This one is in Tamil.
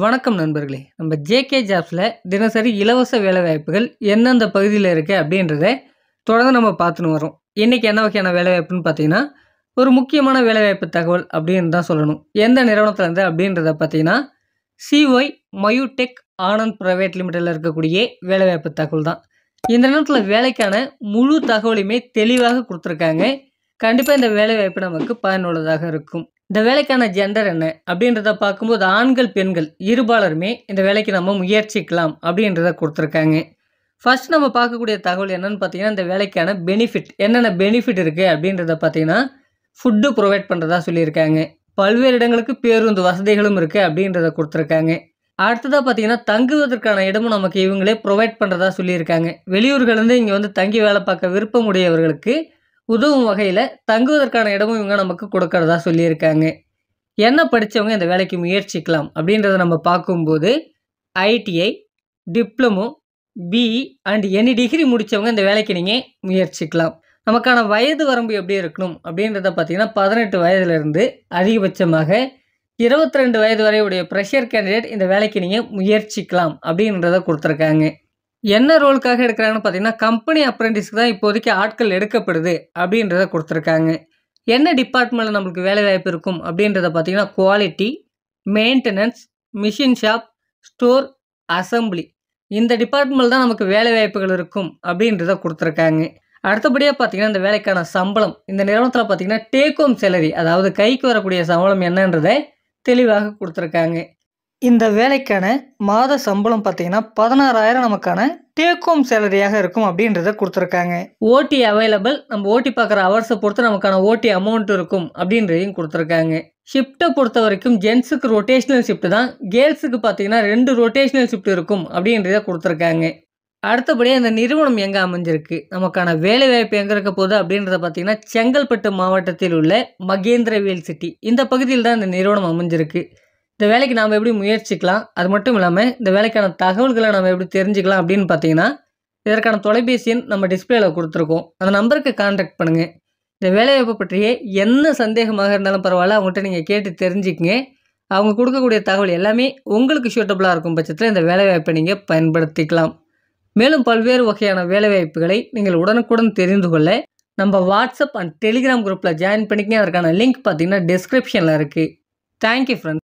வணக்கம் நண்பர்களே நம்ம ஜேகே ஜாப்ஸில் தினசரி இலவச வேலைவாய்ப்புகள் எந்தெந்த பகுதியில் இருக்குது அப்படின்றத தொடர்ந்து நம்ம பார்த்துன்னு வரோம் இன்றைக்கி என்ன வகையான வேலைவாய்ப்புன்னு பார்த்தீங்கன்னா ஒரு முக்கியமான வேலைவாய்ப்பு தகவல் அப்படின்னு தான் சொல்லணும் எந்த நிறுவனத்துலேருந்து அப்படின்றத பார்த்தீங்கன்னா சிஒய் மயூடெக் ஆனந்த் ப்ரைவேட் லிமிட்டடில் இருக்கக்கூடிய வேலைவாய்ப்பு தகவல் தான் இந்த நேரத்தில் வேலைக்கான முழு தகவலையுமே தெளிவாக கொடுத்துருக்காங்க கண்டிப்பாக இந்த வேலைவாய்ப்பு நமக்கு பயனுள்ளதாக இருக்கும் இந்த வேலைக்கான ஜெண்டர் என்ன அப்படின்றத பார்க்கும்போது ஆண்கள் பெண்கள் இருபாலருமே இந்த வேலைக்கு நம்ம முயற்சிக்கலாம் அப்படின்றத கொடுத்துருக்காங்க ஃபர்ஸ்ட் நம்ம பார்க்கக்கூடிய தகவல் என்னென்னு பார்த்தீங்கன்னா இந்த வேலைக்கான பெனிஃபிட் என்னென்ன பெனிஃபிட் இருக்குது அப்படின்றத பார்த்தீங்கன்னா ஃபுட்டு ப்ரொவைட் பண்ணுறதா சொல்லியிருக்காங்க பல்வேறு இடங்களுக்கு பேருந்து வசதிகளும் இருக்குது அப்படின்றத கொடுத்துருக்காங்க அடுத்ததாக பார்த்தீங்கன்னா தங்குவதற்கான இடமும் நமக்கு இவங்களே ப்ரொவைட் பண்ணுறதா சொல்லியிருக்காங்க வெளியூர்கள்லேருந்து இங்கே வந்து தங்கி வேலை பார்க்க விருப்பமுடையவர்களுக்கு உதவும் வகையில் தங்குவதற்கான இடமும் இவங்க நமக்கு கொடுக்கறதா சொல்லியிருக்காங்க என்ன படித்தவங்க இந்த வேலைக்கு முயற்சிக்கலாம் அப்படின்றத நம்ம பார்க்கும்போது ITI diploma BE and any degree முடித்தவங்க இந்த வேலைக்கு நீங்கள் முயற்சிக்கலாம் நமக்கான வயது வரம்பு எப்படி இருக்கணும் அப்படின்றத பார்த்தீங்கன்னா பதினெட்டு வயதுலேருந்து அதிகபட்சமாக இருபத்தி ரெண்டு வயது வரையுடைய ப்ரெஷர் கேண்டிடேட் இந்த வேலைக்கு நீங்கள் முயற்சிக்கலாம் அப்படின்றத கொடுத்துருக்காங்க என்ன ரோலுக்காக எடுக்கிறாங்கன்னு பார்த்தீங்கன்னா கம்பெனி அப்ரெண்டிஸ்க்கு தான் இப்போதைக்கு ஆட்கள் எடுக்கப்படுது அப்படின்றத கொடுத்துருக்காங்க என்ன டிபார்ட்மெண்ட்டில் நம்மளுக்கு வேலை வாய்ப்பு இருக்கும் அப்படின்றத பார்த்தீங்கன்னா quality maintenance machine shop store assembly இந்த டிபார்ட்மெண்ட் தான் நமக்கு வேலை வாய்ப்புகள் இருக்கும் அப்படின்றத கொடுத்துருக்காங்க அடுத்தபடியாக பார்த்தீங்கன்னா இந்த வேலைக்கான சம்பளம் இந்த நிறுவனத்தில் பார்த்தீங்கன்னா டேக் ஹோம் சேலரி அதாவது கைக்கு வரக்கூடிய சம்பளம் என்னன்றதை தெளிவாக கொடுத்துருக்காங்க இந்த வேலைக்கான மாத சம்பளம் பார்த்தீங்கன்னா பதினாறாயிரம் நமக்கான டேக் ஹோம் சேலரியாக இருக்கும் அப்படின்றத கொடுத்துருக்காங்க ஓடி அவைலபிள் நம்ம ஓட்டி பார்க்குற அவர்ஸை பொறுத்து நமக்கான ஓட்டி அமௌண்ட் இருக்கும் அப்படின்றதையும் கொடுத்துருக்காங்க ஷிஃப்ட்டை பொறுத்த வரைக்கும் ஜென்ஸுக்கு ரொட்டேஷ்னல் ஷிஃப்ட் தான் கேர்ள்ஸுக்கு பார்த்தீங்கன்னா ரெண்டு ரொட்டேஷனல் ஷிஃப்ட் இருக்கும் அப்படின்றத கொடுத்துருக்காங்க அடுத்தபடி அந்த நிறுவனம் எங்கே அமைஞ்சிருக்கு நமக்கான வேலைவாய்ப்பு எங்கே இருக்க போகுது அப்படின்றத பார்த்தீங்கன்னா செங்கல்பட்டு மாவட்டத்தில் உள்ள மகேந்திர வேல் சிட்டி இந்த பகுதியில் தான் இந்த நிறுவனம் அமைஞ்சிருக்கு இந்த வேலைக்கு நாம் எப்படி முயற்சிக்கலாம் அது மட்டும் இல்லாமல் இந்த வேலைக்கான தகவல்களை நம்ம எப்படி தெரிஞ்சுக்கலாம் அப்படின்னு பார்த்தீங்கன்னா இதற்கான தொலைபேசி எண் நம்ம டிஸ்பிளேல கொடுத்துருக்கோம் அந்த நம்பருக்கு கான்டாக்ட் பண்ணுங்கள் இந்த வேலைவாய்ப்பு பற்றியே என்ன சந்தேகமாக இருந்தாலும் பரவாயில்ல அவங்ககிட்ட நீங்கள் கேட்டு தெரிஞ்சுக்கங்க அவங்க கொடுக்கக்கூடிய தகவல் எல்லாமே உங்களுக்கு சூட்டபுளாக இருக்கும் பட்சத்தில் இந்த வேலைவாய்ப்பை நீங்கள் பயன்படுத்திக்கலாம் மேலும் பல்வேறு வகையான வேலைவாய்ப்புகளை நீங்கள் உடனுக்குடன் தெரிந்து கொள்ள நம்ம வாட்ஸ்அப் அண்ட் டெலிகிராம் குரூப்பில் ஜாயின் பண்ணிக்கங்க அதற்கான லிங்க் பார்த்தீங்கன்னா டிஸ்கிரிப்ஷனில் இருக்குது தேங்க்யூ ஃப்ரெண்ட்ஸ்